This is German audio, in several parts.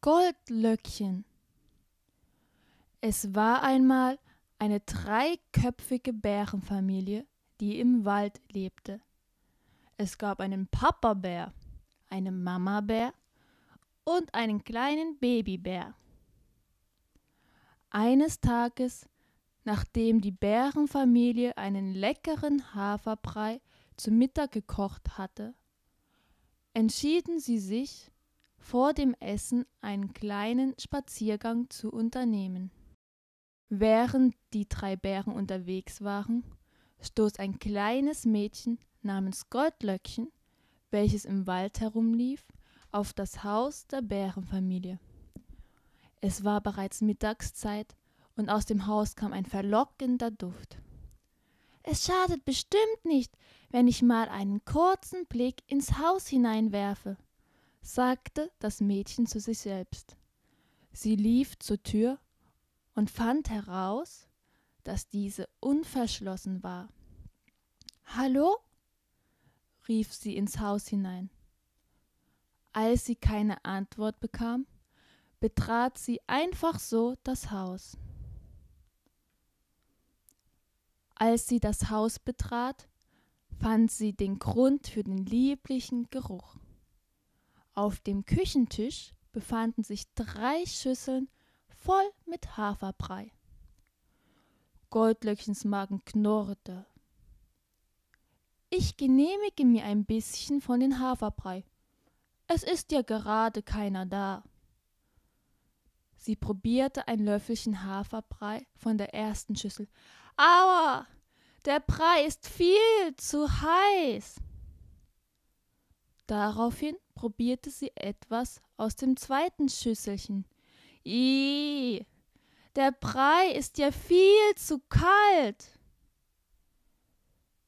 Goldlöckchen. Es war einmal eine dreiköpfige Bärenfamilie, die im Wald lebte. Es gab einen Papa-Bär, einen Mama-Bär und einen kleinen Babybär. Eines Tages, nachdem die Bärenfamilie einen leckeren Haferbrei zu Mittag gekocht hatte, entschieden sie sich, vor dem Essen einen kleinen Spaziergang zu unternehmen. Während die drei Bären unterwegs waren, stoß ein kleines Mädchen namens Goldlöckchen, welches im Wald herumlief, auf das Haus der Bärenfamilie. Es war bereits Mittagszeit und aus dem Haus kam ein verlockender Duft. Es schadet bestimmt nicht, wenn ich mal einen kurzen Blick ins Haus hineinwerfe, sagte das Mädchen zu sich selbst. Sie lief zur Tür und fand heraus, dass diese unverschlossen war. Hallo? rief sie ins Haus hinein. Als sie keine Antwort bekam, betrat sie einfach so das Haus. Als sie das Haus betrat, fand sie den Grund für den lieblichen Geruch. Auf dem Küchentisch befanden sich drei Schüsseln voll mit Haferbrei. Goldlöckchens Magen knurrte. Ich genehmige mir ein bisschen von den Haferbrei. Es ist ja gerade keiner da. Sie probierte ein Löffelchen Haferbrei von der ersten Schüssel. Aua! Der Brei ist viel zu heiß. Daraufhin probierte sie etwas aus dem zweiten Schüsselchen. Ih, der Brei ist ja viel zu kalt.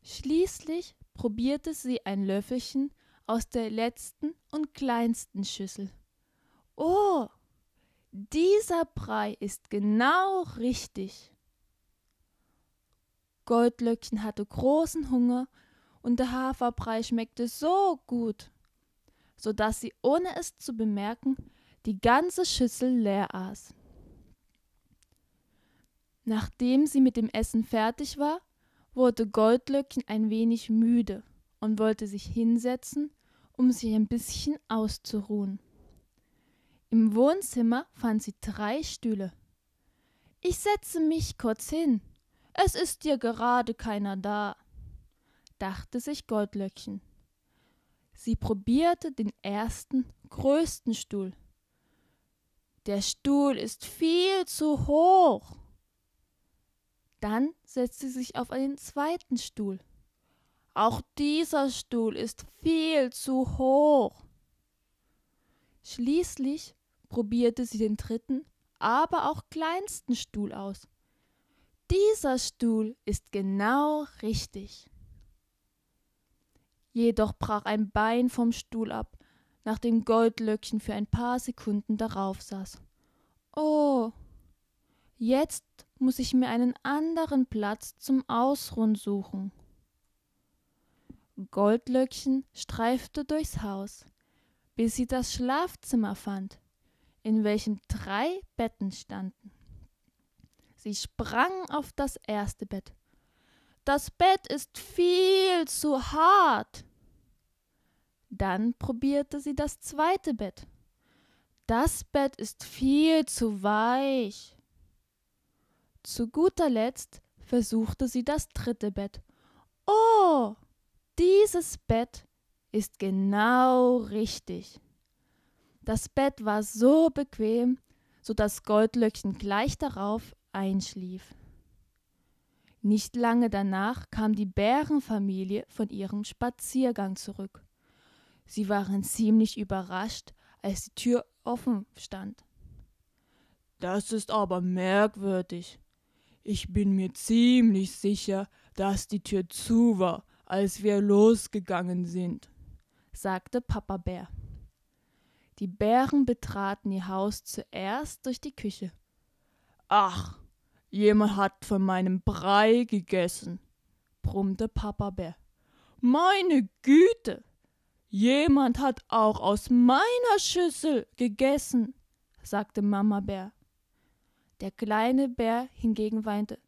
Schließlich probierte sie ein Löffelchen aus der letzten und kleinsten Schüssel. Oh, dieser Brei ist genau richtig. Goldlöckchen hatte großen Hunger und der Haferbrei schmeckte so gut sodass sie, ohne es zu bemerken, die ganze Schüssel leer aß. Nachdem sie mit dem Essen fertig war, wurde Goldlöckchen ein wenig müde und wollte sich hinsetzen, um sich ein bisschen auszuruhen. Im Wohnzimmer fand sie drei Stühle. Ich setze mich kurz hin. Es ist dir gerade keiner da, dachte sich Goldlöckchen. Sie probierte den ersten, größten Stuhl. Der Stuhl ist viel zu hoch. Dann setzte sie sich auf einen zweiten Stuhl. Auch dieser Stuhl ist viel zu hoch. Schließlich probierte sie den dritten, aber auch kleinsten Stuhl aus. Dieser Stuhl ist genau richtig jedoch brach ein Bein vom Stuhl ab, nachdem Goldlöckchen für ein paar Sekunden darauf saß. Oh. Jetzt muss ich mir einen anderen Platz zum Ausruhen suchen. Goldlöckchen streifte durchs Haus, bis sie das Schlafzimmer fand, in welchem drei Betten standen. Sie sprang auf das erste Bett, das Bett ist viel zu hart. Dann probierte sie das zweite Bett. Das Bett ist viel zu weich. Zu guter Letzt versuchte sie das dritte Bett. Oh, dieses Bett ist genau richtig. Das Bett war so bequem, so dass Goldlöckchen gleich darauf einschlief. Nicht lange danach kam die Bärenfamilie von ihrem Spaziergang zurück. Sie waren ziemlich überrascht, als die Tür offen stand. Das ist aber merkwürdig. Ich bin mir ziemlich sicher, dass die Tür zu war, als wir losgegangen sind, sagte Papa Bär. Die Bären betraten ihr Haus zuerst durch die Küche. Ach, Jemand hat von meinem Brei gegessen, brummte Papa Bär. Meine Güte! Jemand hat auch aus meiner Schüssel gegessen, sagte Mama Bär. Der kleine Bär hingegen weinte.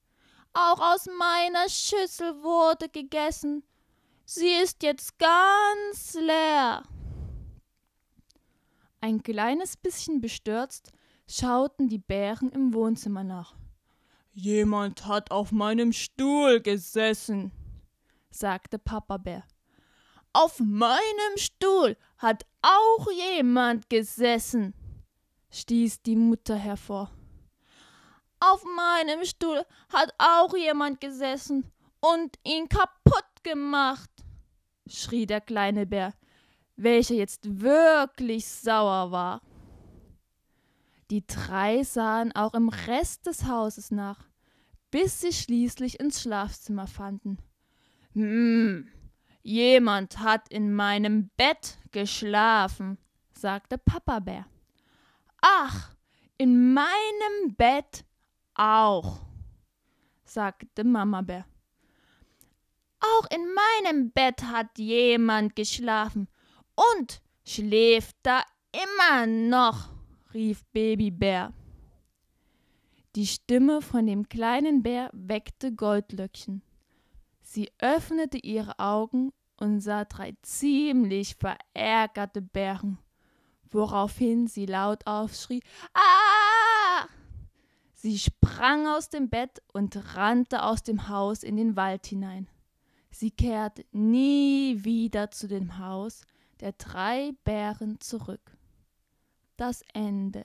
Auch aus meiner Schüssel wurde gegessen. Sie ist jetzt ganz leer. Ein kleines bisschen bestürzt schauten die Bären im Wohnzimmer nach. Jemand hat auf meinem Stuhl gesessen, sagte Papa Bär. Auf meinem Stuhl hat auch jemand gesessen, stieß die Mutter hervor. Auf meinem Stuhl hat auch jemand gesessen und ihn kaputt gemacht, schrie der kleine Bär, welcher jetzt wirklich sauer war. Die drei sahen auch im Rest des Hauses nach, bis sie schließlich ins Schlafzimmer fanden. Hm, jemand hat in meinem Bett geschlafen, sagte Papa Bär. Ach, in meinem Bett auch, sagte Mama Bär. Auch in meinem Bett hat jemand geschlafen und schläft da immer noch rief Baby Bär. Die Stimme von dem kleinen Bär weckte Goldlöckchen. Sie öffnete ihre Augen und sah drei ziemlich verärgerte Bären, woraufhin sie laut aufschrie Ah! Sie sprang aus dem Bett und rannte aus dem Haus in den Wald hinein. Sie kehrte nie wieder zu dem Haus der drei Bären zurück. Das Ende.